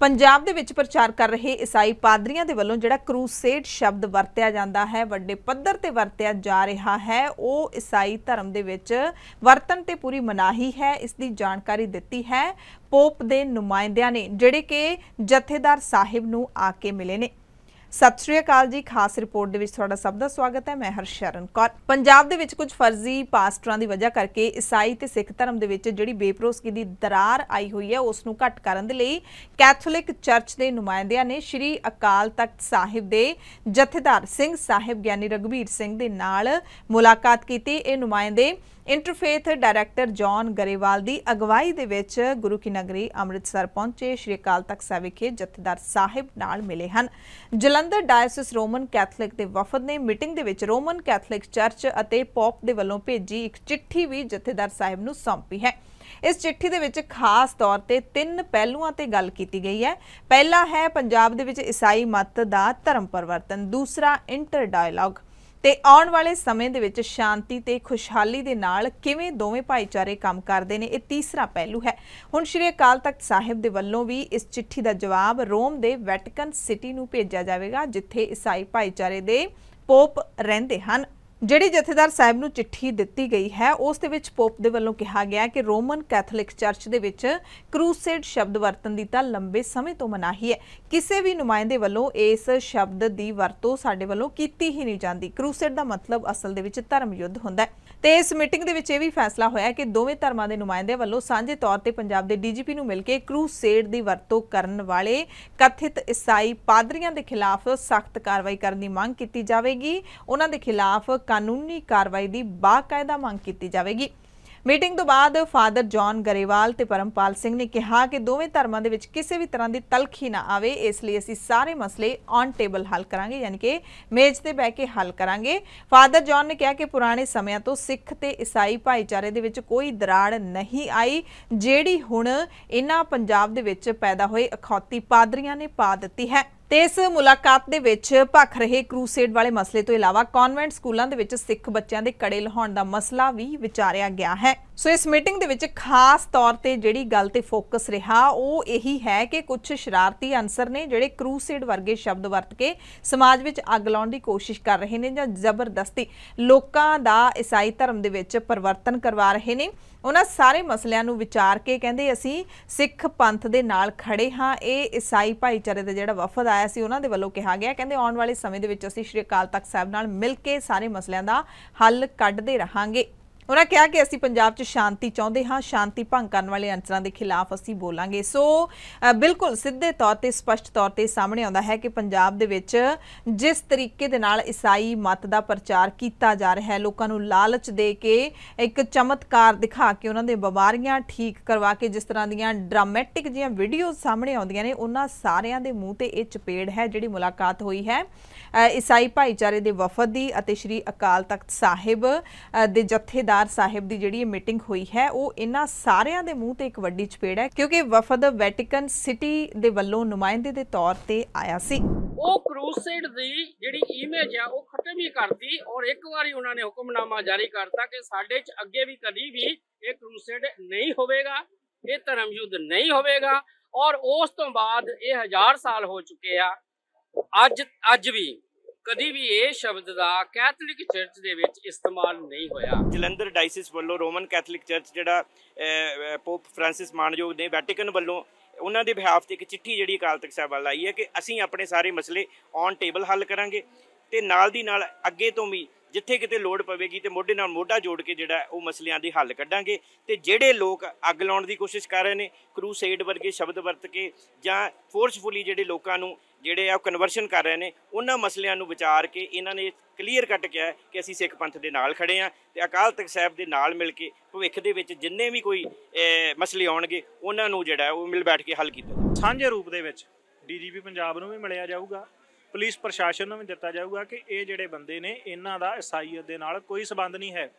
ਪੰਜਾਬ ਦੇ ਵਿੱਚ ਪ੍ਰਚਾਰ ਕਰ ਰਹੇ ਈਸਾਈ ਪਾਦਰੀਆਂ ਦੇ ਵੱਲੋਂ ਜਿਹੜਾ ਕਰੂਸੇਡ ਸ਼ਬਦ ਵਰਤਿਆ ਜਾਂਦਾ ਹੈ ਵੱਡੇ ਪੱਧਰ ਤੇ ਵਰਤਿਆ ਜਾ ਰਿਹਾ ਹੈ ਉਹ ਈਸਾਈ ਧਰਮ ਦੇ ਵਿੱਚ ਵਰਤਨ ਤੇ ਪੂਰੀ ਮਨਾਹੀ ਹੈ ਇਸ ਦੀ ਜਾਣਕਾਰੀ ਦਿੱਤੀ ਹੈ ਪੋਪ ਦੇ ਨੁਮਾਇੰਦਿਆਂ ਨੇ ਜਿਹੜੇ ਕਿ ਜਥੇਦਾਰ ਸਾਹਿਬ ਨੂੰ ਆ ਕੇ ਮਿਲੇ ਨੇ ਸਤਿ ਸ਼੍ਰੀ ਅਕਾਲ ਜੀ ਖਾਸ ਰਿਪੋਰਟ ਦੇ ਵਿੱਚ ਤੁਹਾਡਾ ਸਭ ਦਾ ਸਵਾਗਤ ਹੈ ਮੈਂ ਹਰਸ਼ਰਨ ਕੌਰ ਪੰਜਾਬ ਦੇ ਵਿੱਚ ਕੁਝ ਫਰਜ਼ੀ ਪਾਸਟਰਾਂ ਦੀ ਵਜ੍ਹਾ ਕਰਕੇ ਈਸਾਈ ਤੇ ਸਿੱਖ ਧਰਮ ਦੇ ਵਿੱਚ ਜਿਹੜੀ ਬੇਪਰੋਸਗੀ ਦੀ ਦਰਾਰ ਆਈ ਹੋਈ ਹੈ ਉਸ ਨੂੰ ਘਟ ਕਰਨ ਦੇ ਲਈ ਕੈਥੋਲਿਕ ਚਰਚ ਦੇ ਨੁਮਾਇੰਦਿਆਂ ਨੇ ਸ਼੍ਰੀ ਅਕਾਲ ਤਖਤ ਸਾਹਿਬ ਦੇ ਜਥੇਦਾਰ ਸਿੰਘ ਸਾਹਿਬ ਗਿਆਨੀ ਰਗਵੀਰ ਸਿੰਘ ਦੇ ਨਾਲ ਮੁਲਾਕਾਤ ਕੀਤੀ ਇਹ ਨੁਮਾਇੰਦੇ ਇੰਟਰਫੇਥ ਡਾਇਰੈਕਟਰ ਜੌਨ ਗਰੇਵਾਲ ਦੀ ਅਗਵਾਈ ਦੇ ਵਿੱਚ ਗੁਰੂ ਕੀ ਨਗਰੀ ਅੰਮ੍ਰਿਤਸਰ ਪਹੁੰਚੇ ਸ਼੍ਰੀ ਅਕਾਲ ਤਖਤ ਸਾਹਿਬ ਵਿਖੇ ਜਥੇਦਾਰ ਸਾਹਿਬ ਨਾਲ ਮਿਲੇ ਹਨ Jalandhar Jalandhar diocese Roman Catholic ਦੇ ਵਫਦ ਨੇ ਮੀਟਿੰਗ ਦੇ ਵਿੱਚ ਰੋਮਨ ਕੈਥੋਲਿਕ ਚਰਚ ਅਤੇ ਪੌਪ ਦੇ ਵੱਲੋਂ ਭੇਜੀ ਇੱਕ ਚਿੱਠੀ ਵੀ ਜਥੇਦਾਰ ਸਾਹਿਬ ਨੂੰ ਸੌਂਪੀ ਹੈ ਇਸ ਚਿੱਠੀ ਦੇ ਵਿੱਚ ਖਾਸ ਤੌਰ ਤੇ ਤਿੰਨ ਪਹਿਲੂਆਂ ਤੇ ਗੱਲ ਕੀਤੀ ਗਈ ਹੈ ਪਹਿਲਾ ਹੈ ਪੰਜਾਬ ਦੇ ਵਿੱਚ ਈਸਾਈ ਮਤ ਦਾ ਧਰਮ ਪਰਿਵਰਤਨ ਦੂਸਰਾ ਇੰਟਰ ਡਾਇਲੌਗ ਤੇ ਆਉਣ ਵਾਲੇ ਸਮੇਂ ਦੇ ਵਿੱਚ ਸ਼ਾਂਤੀ ਤੇ ਖੁਸ਼ਹਾਲੀ ਦੇ ਨਾਲ ਕਿਵੇਂ ਦੋਵੇਂ ਭਾਈਚਾਰੇ ਕੰਮ ਕਰਦੇ ਨੇ ਇਹ ਤੀਸਰਾ ਪਹਿਲੂ ਹੈ ਹੁਣ ਸ਼੍ਰੀ ਅਕਾਲ ਤਖਤ ਸਾਹਿਬ ਦੇ ਵੱਲੋਂ ਵੀ ਇਸ ਚਿੱਠੀ ਦਾ ਜਵਾਬ ਰੋਮ ਦੇ ਵੈਟੀਕਨ ਸਿਟੀ ਨੂੰ ਭੇਜਿਆ ਜਾਵੇਗਾ ਜਿੱਥੇ ਈਸਾਈ ਭਾਈਚਾਰੇ ਦੇ ਪੋਪ ਰਹਿੰਦੇ ਹਨ ਜਿਹੜੀ ਜਥੇਦਾਰ ਸਾਹਿਬ ਨੂੰ ਚਿੱਠੀ ਦਿੱਤੀ ਗਈ ਹੈ ਉਸ ਦੇ ਵਿੱਚ ਪੋਪ ਦੇ ਵੱਲੋਂ ਕਿਹਾ ਗਿਆ ਕਿ ਰੋਮਨ ਕੈਥੋਲਿਕ ਚਰਚ ਦੇ ਵਿੱਚ ਕਰੂਸੇਡ ਸ਼ਬਦ ਵਰਤਣ ਦੀ ਤਾਂ ਲੰਬੇ ਸਮੇਂ ਤੋਂ ਮਨਾਹੀ ਹੈ ਕਿਸੇ ਵੀ ਨੁਮਾਇੰਦੇ ਵੱਲੋਂ ਇਸ ਸ਼ਬਦ ਦੀ ਵਰਤੋਂ ਸਾਡੇ ਵੱਲੋਂ ਕੀਤੀ ਹੀ ਨਹੀਂ ਜਾਂਦੀ ਕਰੂਸੇਡ ਦਾ ਮਤਲਬ ਅਸਲ ਦੇ ਵਿੱਚ ਧਰਮ ਯੁੱਧ ਹੁੰਦਾ ਹੈ ਤੇ ਇਸ ਮੀਟਿੰਗ ਦੇ ਵਿੱਚ ਇਹ ਵੀ ਫੈਸਲਾ ਹੋਇਆ ਕਿ ਦੋਵੇਂ ਧਰਮਾਂ ਦੇ ਨੁਮਾਇੰਦੇ ਵੱਲੋਂ ਸਾਂਝੇ ਤੌਰ ਤੇ ਪੰਜਾਬ ਦੇ ਡੀਜੀਪੀ ਨੂੰ ਮਿਲ ਕੇ ਕਰੂਸੇਡ ਦੀ ਵਰਤੋਂ ਕਰਨ ਵਾਲੇ ਕਥਿਤ ਈਸਾਈ ਪਾਦਰੀਆਂ ਦੇ ਖਿਲਾਫ ਸਖਤ ਕਾਰਵਾਈ ਕਰਨ ਦੀ ਮੰਗ ਕੀਤੀ ਜਾਵੇਗੀ ਉਹਨਾਂ ਦੇ ਖਿਲਾਫ ਕਾਨੂੰਨੀ ਕਾਰਵਾਈ ਦੀ ਬਾਕਾਇਦਾ ਮੰਗ ਕੀਤੀ ਜਾਵੇਗੀ ਮੀਟਿੰਗ ਤੋਂ ਬਾਅਦ ਫਾਦਰ ਜੌਨ ਗਰੇਵਾਲ ਤੇ ਪਰਮਪਾਲ ਸਿੰਘ ਨੇ ਕਿਹਾ ਕਿ ਦੋਵੇਂ ਧਰਮਾਂ ਦੇ ਵਿੱਚ ਕਿਸੇ ਵੀ ਤਰ੍ਹਾਂ ਦੀ ਤਲਖੀ ਨਾ ਆਵੇ ਇਸ ਲਈ ਅਸੀਂ ਸਾਰੇ ਮਸਲੇ ਔਨ ਟੇਬਲ ਹੱਲ ਕਰਾਂਗੇ ਯਾਨੀ ਕਿ ਮੇਜ਼ ਤੇ ਬਹਿ ਕੇ ਹੱਲ ਕਰਾਂਗੇ ਫਾਦਰ ਜੌਨ ਨੇ ਕਿਹਾ ਕਿ ਪੁਰਾਣੇ ਸਮਿਆਂ ਤੋਂ ਸਿੱਖ ਤੇ ਈਸਾਈ ਭਾਈਚਾਰੇ ਦੇ ਵਿੱਚ ਕੋਈ ਦਰਾੜ ਨਹੀਂ ਆਈ ਜਿਹੜੀ ਹੁਣ ਇਹਨਾਂ ਪੰਜਾਬ ਦੇ ਵਿੱਚ ਪੈਦਾ ਹੋਏ ਅਖੌਤੀ ਪਾਦਰੀਆਂ ਨੇ ਪਾ ਦਿੱਤੀ ਹੈ ਤੇ ਇਸ ਮੁਲਾਕਾਤ ਦੇ ਵਿੱਚ ਭਖ ਰਹੇ ਕਰੂਸੇਡ ਵਾਲੇ ਮਸਲੇ ਤੋਂ ਇਲਾਵਾ ਕਨਵੈਂਟ ਸਕੂਲਾਂ ਦੇ ਵਿੱਚ ਸਿੱਖ ਬੱਚਿਆਂ ਦੇ ਕੜੇ ਲਹਾਉਣ ਦਾ ਮਸਲਾ ਵੀ ਵਿਚਾਰਿਆ ਗਿਆ ਹੈ ਸੋ ਇਸ ਮੀਟਿੰਗ ਦੇ ਵਿੱਚ ਖਾਸ ਤੌਰ ਤੇ ਜਿਹੜੀ ਗੱਲ ਤੇ ਫੋਕਸ ਰਿਹਾ ਉਹ ਇਹੀ ਹੈ ਕਿ ਕੁਝ ਸ਼ਰਾਰਤੀ ਅੰਸਰ ਨੇ ਜਿਹੜੇ ਕਰੂਸੇਡ ਵਰਗੇ ਸ਼ਬਦ ਵਰਤ ਕੇ ਸਮਾਜ ਵਿੱਚ ਅੱਗ ਲਾਉਣ ਦੀ ਕੋਸ਼ਿਸ਼ ਕਰ ਰਹੇ ਨੇ ਜਾਂ ਜ਼ਬਰਦਸਤੀ ਲੋਕਾਂ ਦਾ ਈਸਾਈ ਧਰਮ ਦੇ ਵਿੱਚ ਪਰਿਵਰਤਨ ਕਰਵਾ ਰਹੇ ਨੇ ਉਹਨਾਂ ਸਾਰੇ ਮਸਲਿਆਂ ਨੂੰ ਵਿਚਾਰ ਕੇ ਕਹਿੰਦੇ ਅਸੀਂ ਸਿੱਖ ਪੰਥ ਦੇ ਨਾਲ ਖੜੇ ਹਾਂ ਇਹ ਈਸਾਈ ਭਾਈਚਾਰੇ ਦਾ ਜਿਹੜਾ ਵਫਦ ਆਇਆ ਸੀ ਉਹਨਾਂ ਦੇ ਵੱਲੋਂ ਕਿਹਾ ਗਿਆ ਕਹਿੰਦੇ ਆਉਣ ਵਾਲੇ ਸਮੇਂ ਦੇ ਵਿੱਚ ਅਸੀਂ ਸ਼੍ਰੀ ਅਕਾਲ ਤਖਤ ਸਾਹਿਬ ਨਾਲ ਮਿਲ ਕੇ ਸਾਰੇ ਮਸਲਿਆਂ ਦਾ ਹੱਲ ਕੱਢਦੇ ਰਹਾਂਗੇ ਉਹਨਾਂ ਕਿਹਾ ਕਿ ਅਸੀਂ ਪੰਜਾਬ 'ਚ ਸ਼ਾਂਤੀ ਚਾਹੁੰਦੇ ਹਾਂ ਸ਼ਾਂਤੀ ਭੰਗ ਕਰਨ ਵਾਲੇ ਅੰਸਰਾਂ ਦੇ ਖਿਲਾਫ ਅਸੀਂ ਬੋਲਾਂਗੇ ਸੋ ਬਿਲਕੁਲ ਸਿੱਧੇ ਤੌਰ ਤੇ ਸਪਸ਼ਟ ਤੌਰ ਤੇ ਸਾਹਮਣੇ ਆਉਂਦਾ ਹੈ ਕਿ ਪੰਜਾਬ ਦੇ ਵਿੱਚ ਜਿਸ ਤਰੀਕੇ ਦੇ ਨਾਲ ਈਸਾਈ ਮਤ ਦਾ ਪ੍ਰਚਾਰ ਕੀਤਾ ਜਾ ਰਿਹਾ ਹੈ ਲੋਕਾਂ ਨੂੰ ਲਾਲਚ ਦੇ ਕੇ ਇੱਕ ਚਮਤਕਾਰ ਦਿਖਾ ਕੇ ਉਹਨਾਂ ਦੇ ਬਿਮਾਰੀਆਂ ਠੀਕ ਕਰਵਾ ਕੇ ਜਿਸ ਤਰ੍ਹਾਂ ਦੀਆਂ ਡਰਾਮੈਟਿਕ ਜੀਆਂ ਵੀਡੀਓਜ਼ ਸਾਹਮਣੇ ਆਉਂਦੀਆਂ ਨੇ ਉਹਨਾਂ ਸਾਰਿਆਂ ਦੇ ਮੂੰਹ ਤੇ ਇਹ ਚਪੇੜ ਹੈ ਜਿਹੜੀ ਮੁਲਾਕਾਤ ਹੋਈ ਹੈ ਈਸਾਈ ਭਾਈਚਾਰੇ ਦੇ ਵਫਦ ਦੀ ਅਤੇ ਸ਼੍ਰੀ ਅਕਾਲ ਤਖਤ ਸਾਹਿਬ ਦੇ ਜਥੇਦਾਰ ਸਰਦਾਰ ਸਾਹਿਬ ਦੀ ਜਿਹੜੀ ਇਹ ਮੀਟਿੰਗ ਹੋਈ ਹੈ ਉਹ ਇਹਨਾਂ ਸਾਰਿਆਂ ਦੇ ਮੂੰਹ ਤੇ ਇੱਕ ਵੱਡੀ ਚਪੇੜ ਹੈ ਕਿਉਂਕਿ ਵਫਦ ਵੈਟਿਕਨ ਸਿਟੀ ਦੇ ਵੱਲੋਂ ਨੁਮਾਇੰਦੇ ਦੇ ਤੌਰ ਤੇ ਆਇਆ ਸੀ ਉਹ ਕਰੂਸੇਡ ਦੀ ਜਿਹੜੀ ਇਮੇਜ ਆ ਉਹ ਖਤਮ ਹੀ ਕਰਤੀ ਔਰ ਇੱਕ ਵਾਰੀ ਉਹਨਾਂ ਨੇ ਹੁਕਮਨਾਮਾ ਜਾਰੀ ਕਰਤਾ ਕਿ ਸਾਡੇ ਚ ਅੱਗੇ ਵੀ ਕਦੀ ਵੀ ਇਹ ਕਰੂਸੇਡ ਨਹੀਂ ਹੋਵੇਗਾ ਇਹ ਧਰਮ ਯੁੱਧ ਨਹੀਂ ਹੋਵੇਗਾ ਔਰ ਉਸ ਤੋਂ ਬਾਅਦ ਇਹ ਹਜ਼ਾਰ ਸਾਲ ਹੋ ਚੁੱਕੇ ਆ ਅੱਜ ਅੱਜ ਵੀ ਕਦੀ ਵੀ ਇਹ ਸ਼ਬਦ ਦਾ ਕੈਥੋਲਿਕ ਚਰਚ ਦੇ ਵਿੱਚ ਇਸਤੇਮਾਲ ਨਹੀਂ ਹੋਇਆ ਜਲੰਧਰ ਡਾਇਸਿਸ ਵੱਲੋਂ ਰੋਮਨ ਕੈਥੋਲਿਕ ਚਰਚ ਜਿਹੜਾ ਪੋਪ ਫ੍ਰਾਂਸਿਸ ਮਾਨਯੋਗ ਨੇ ਵੈਟੀਕਨ ਵੱਲੋਂ ਉਹਨਾਂ ਦੇ ਬਿਹਾਫ ਤੇ ਇੱਕ ਚਿੱਠੀ ਜਿਹੜੀ ਅਕਾਲ ਤਖਤ ਸਾਹਿਬ ਵੱਲ ਆਈ ਹੈ ਕਿ ਅਸੀਂ ਆਪਣੇ ਸਾਰੇ ਮਸਲੇ ਔਨ ਟੇਬਲ ਹੱਲ ਕਰਾਂਗੇ ਤੇ ਨਾਲ ਦੀ ਨਾਲ ਅੱਗੇ ਤੋਂ ਵੀ ਜਿੱਥੇ ਕਿਤੇ ਲੋੜ ਪਵੇਗੀ ਤੇ ਮੋਢੇ ਨਾਲ ਮੋਢਾ ਜੋੜ ਕੇ ਜਿਹੜਾ ਉਹ ਮਸਲਿਆਂ ਦੇ ਹੱਲ ਕੱਢਾਂਗੇ ਤੇ ਜਿਹੜੇ ਲੋਕ ਅੱਗ ਲਾਉਣ ਦੀ ਕੋਸ਼ਿਸ਼ ਕਰ ਰਹੇ ਨੇ ਕਰੂਸੇਡ ਵਰਗੇ ਸ਼ਬਦ ਵਰਤ ਕੇ ਜਾਂ ਫੋਰਸਫੁਲੀ ਜਿਹੜੇ ਲੋਕਾਂ ਨੂੰ ਜਿਹੜੇ ਆ ਕਨਵਰਸ਼ਨ ਕਰ ਰਹੇ ਨੇ ਉਹਨਾਂ ਮਸਲਿਆਂ ਨੂੰ ਵਿਚਾਰ ਕੇ ਇਹਨਾਂ ਨੇ ਕਲੀਅਰ ਕੱਟ ਕਿਹਾ ਕਿ ਅਸੀਂ ਸਿੱਖ ਪੰਥ ਦੇ ਨਾਲ ਖੜੇ ਆ ਤੇ ਅਕਾਲ ਤਖਤ ਸਾਹਿਬ ਦੇ ਨਾਲ ਮਿਲ ਕੇ ਭਵਿੱਖ ਦੇ ਵਿੱਚ ਜਿੰਨੇ ਵੀ ਕੋਈ ਮਸਲੇ ਆਉਣਗੇ ਉਹਨਾਂ ਨੂੰ ਜਿਹੜਾ ਉਹ ਮਿਲ ਬੈਠ ਕੇ ਹੱਲ ਕੀਤਾ ਸਾਂਝੇ ਰੂਪ ਦੇ ਵਿੱਚ ਡੀਜੀਪੀ ਪੰਜਾਬ ਨੂੰ ਵੀ ਮਿਲਿਆ ਜਾਊਗਾ ਪੁਲਿਸ ਪ੍ਰਸ਼ਾਸਨ ਨੂੰ ਵੀ ਦਿੱਤਾ ਜਾਊਗਾ ਕਿ ਇਹ ਜਿਹੜੇ ਬੰਦੇ ਨੇ ਇਹਨਾਂ ਦਾ ਇਸਾਈਅਤ ਦੇ ਨਾਲ ਕੋਈ ਸਬੰਧ ਨਹੀਂ ਹੈ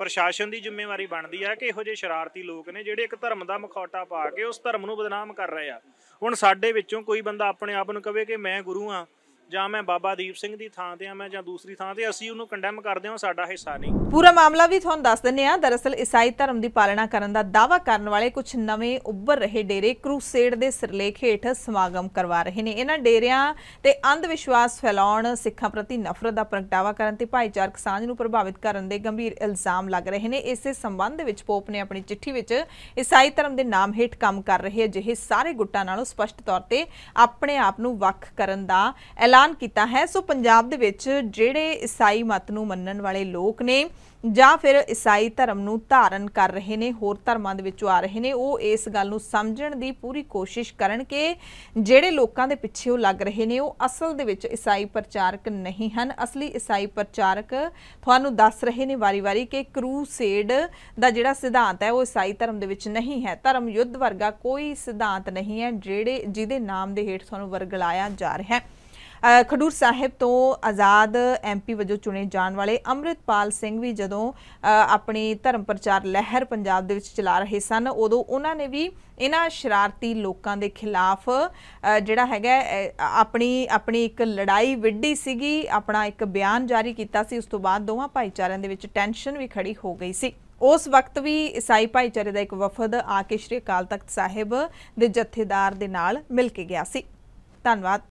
ਪ੍ਰਸ਼ਾਸਨ ਦੀ ਜ਼ਿੰਮੇਵਾਰੀ ਬਣਦੀ ਆ ਕਿ ਇਹੋ ਜਿਹੇ ਸ਼ਰਾਰਤੀ ਲੋਕ ਨੇ ਜਿਹੜੇ ਇੱਕ ਧਰਮ ਦਾ ਮਖੌਟਾ ਪਾ ਕੇ ਉਸ ਧਰਮ ਨੂੰ ਬਦਨਾਮ ਕਰ ਰਹੇ ਆ ਹੁਣ ਸਾਡੇ ਵਿੱਚੋਂ ਕੋਈ ਬੰਦਾ ਆਪਣੇ ਆਪ ਨੂੰ ਕਵੇ ਕਿ ਮੈਂ ਗੁਰੂ ਆ ਜਾਂ ਮੈਂ ਬਾਬਾ ਦੀਪ ਸਿੰਘ ਦੀ ਥਾਂ ਤੇ ਆ ਮੈਂ ਜਾਂ ਦੂਸਰੀ ਥਾਂ ਤੇ ਅਸੀਂ ਉਹਨੂੰ ਕੰਡੈਮ ਕਰਦੇ ਹਾਂ ਸਾਡਾ ਹਿੱਸਾ ਨਹੀਂ ਪੂਰਾ ਮਾਮਲਾ ਵੀ ਤੁਹਾਨੂੰ ਦੱਸ ਦਿੰਨੇ ਆ ਦਰਅਸਲ ਈਸਾਈ ਧਰਮ ਦੀ ਪਾਲਣਾ ਕਰਨ ਦਾ ਦਾਵਾ ਕਰਨ ਵਾਲੇ ਕੁਝ ਨਵੇਂ ਉੱਭਰ ਰਹੇ ਡੇਰੇ ਕਰੂਸੇਡ ਦੇ ਸਿਰਲੇਖ ਹੇਠ ਸਮਾਗਮ ਕਰਵਾ ਰਹੇ ਨੇ ਇਹਨਾਂ ਡੇਰਿਆਂ ਤੇ ਅੰਧ ਵਿਸ਼ਵਾਸ ਫੈਲਾਉਣ ਸਿੱਖਾਂ ਪ੍ਰਤੀ ਨਫ਼ਰਤ ਦਾ ਪ੍ਰਗਟਾਵਾ ਕਰਨ ਤੇ ਭਾਈਚਾਰਕ ਸਾਂਝ ਨੂੰ ਪ੍ਰਭਾਵਿਤ ਕਰਨ ਦੇ ਗੰਭੀਰ ਇਲਜ਼ਾਮ ਲੱਗ ਰਹੇ ਨੇ ਇਸੇ ਸੰਬੰਧ ਵਿੱਚ ਪੋਪ ਨੇ ਆਪਣੀ ਚਿੱਠੀ ਵਿੱਚ ਈਸਾਈ ਧਰਮ ਦੇ ਨਾਮ ਹੇਠ ਕੰਮ ਕਰ ਰਹੇ ਅਜਿਹੇ ਸਾਰੇ ਗੁੱਟਾਂ ਨਾਲੋਂ ਸਪਸ਼ਟ ਤੌਰ ਤੇ ਆਪਣੇ ਆਪ ਨੂੰ ਵੱਖ ਕਰਨ ਦਾ ਐਲਾਨ ਐਲਾਨ ਕੀਤਾ ਹੈ ਸੋ ਪੰਜਾਬ ਦੇ ਵਿੱਚ ਜਿਹੜੇ ਈਸਾਈ ਮਤ ਨੂੰ ਮੰਨਣ ਵਾਲੇ ਲੋਕ ਨੇ ਜਾਂ ਫਿਰ ਈਸਾਈ ਧਰਮ ਨੂੰ ਧਾਰਨ ਕਰ ਰਹੇ ਨੇ ਹੋਰ ਧਰਮਾਂ ਦੇ ਵਿੱਚੋਂ ਆ ਰਹੇ ਨੇ ਉਹ ਇਸ ਗੱਲ ਨੂੰ ਸਮਝਣ ਦੀ ਪੂਰੀ ਕੋਸ਼ਿਸ਼ ਕਰਨ ਕਿ ਜਿਹੜੇ ਲੋਕਾਂ ਦੇ ਪਿੱਛੇ ਉਹ ਲੱਗ ਰਹੇ ਨੇ ਉਹ ਅਸਲ ਦੇ ਵਿੱਚ ਈਸਾਈ ਪ੍ਰਚਾਰਕ ਨਹੀਂ ਹਨ ਅਸਲੀ ਈਸਾਈ ਪ੍ਰਚਾਰਕ ਤੁਹਾਨੂੰ ਦੱਸ ਰਹੇ ਨੇ ਵਾਰੀ-ਵਾਰੀ ਕਿ ਕਰੂਸੇਡ ਦਾ ਜਿਹੜਾ ਸਿਧਾਂਤ ਹੈ ਉਹ ਈਸਾਈ ਧਰਮ ਦੇ ਵਿੱਚ ਨਹੀਂ ਹੈ ਧਰਮ ਯੁੱਧ ਵਰਗਾ ਕੋਈ ਸਿਧਾਂਤ ਨਹੀਂ ਹੈ ਜਿਹੜੇ ਜਿਹਦੇ ਨਾਮ ਦੇ ਹੇਠ ਤੁਹਾਨੂੰ ਵਰਗਲਾਇਆ ਜਾ ਰਿਹਾ ਹੈ ਖਡੂਰ ਸਾਹਿਬ ਤੋਂ ਆਜ਼ਾਦ ਐਮਪੀ ਵਜੋਂ ਚੁਣੇ ਜਾਣ ਵਾਲੇ ਅਮਰਿਤਪਾਲ ਸਿੰਘ ਵੀ ਜਦੋਂ ਆਪਣੀ ਧਰਮ ਪ੍ਰਚਾਰ ਲਹਿਰ ਪੰਜਾਬ ਦੇ ਵਿੱਚ ਚਲਾ ਰਹੇ ਸਨ ਉਦੋਂ ਉਹਨਾਂ ਨੇ ਵੀ ਇਹਨਾਂ ਸ਼ਰਾਰਤੀ ਲੋਕਾਂ ਦੇ ਖਿਲਾਫ ਜਿਹੜਾ ਹੈਗਾ ਆਪਣੀ ਆਪਣੀ ਇੱਕ ਲੜਾਈ ਵਿੱਢੀ ਸੀਗੀ ਆਪਣਾ ਇੱਕ ਬਿਆਨ ਜਾਰੀ ਕੀਤਾ ਸੀ ਉਸ ਤੋਂ ਬਾਅਦ ਦੋਵਾਂ ਭਾਈਚਾਰਿਆਂ ਦੇ ਵਿੱਚ ਟੈਨਸ਼ਨ ਵੀ ਖੜੀ ਹੋ ਗਈ ਸੀ ਉਸ ਵਕਤ ਵੀ ਈਸਾਈ ਭਾਈਚਾਰੇ ਦਾ ਇੱਕ ਵਫਦ ਆ ਕੇ ਸ਼੍ਰੀ ਅਕਾਲ ਤਖਤ ਸਾਹਿਬ ਦੇ ਜਥੇਦਾਰ ਦੇ ਨਾਲ ਮਿਲ ਕੇ ਗਿਆ ਸੀ ਧੰਨਵਾਦ